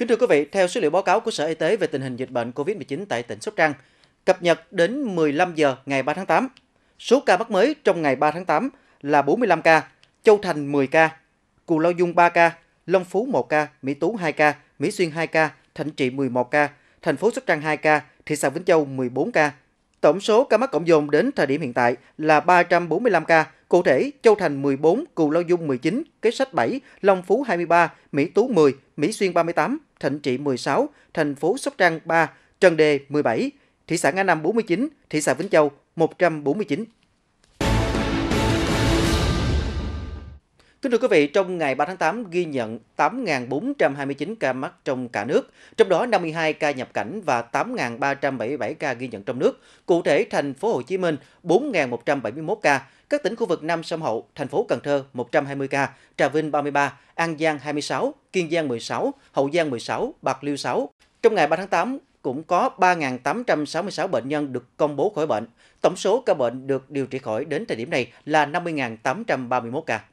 Kính thưa quý vị, theo số liệu báo cáo của Sở Y tế về tình hình dịch bệnh COVID-19 tại tỉnh Sóc Trăng, cập nhật đến 15 giờ ngày 3 tháng 8, số ca mắc mới trong ngày 3 tháng 8 là 45 ca, Châu Thành 10 ca, Cù Lao Dung 3 ca, Long Phú 1 ca, Mỹ Tú 2 ca, Mỹ Xuyên 2 ca, Thạnh Trị 11 ca, thành phố Sóc Trăng 2 ca, thị xã Vĩnh Châu 14 ca, Tổng số ca mắc cộng dồn đến thời điểm hiện tại là 345 ca, cụ thể Châu Thành 14, Cù Lao Dung 19, Kế Sách 7, Long Phú 23, Mỹ Tú 10, Mỹ Xuyên 38, Thịnh Trị 16, thành phố Sóc Trăng 3, Trần Đề 17, thị xã Ngã Nam 49, thị xã Vĩnh Châu 149. Kính thưa quý vị, trong ngày 3 tháng 8 ghi nhận 8.429 ca mắc trong cả nước, trong đó 52 ca nhập cảnh và 8.377 ca ghi nhận trong nước. Cụ thể, thành phố Hồ Chí Minh 4.171 ca, các tỉnh khu vực Nam Sông Hậu, thành phố Cần Thơ 120 ca, Trà Vinh 33, An Giang 26, Kiên Giang 16, Hậu Giang 16, Bạc Liêu 6. Trong ngày 3 tháng 8, cũng có 3.866 bệnh nhân được công bố khỏi bệnh. Tổng số ca bệnh được điều trị khỏi đến thời điểm này là 50.831 ca.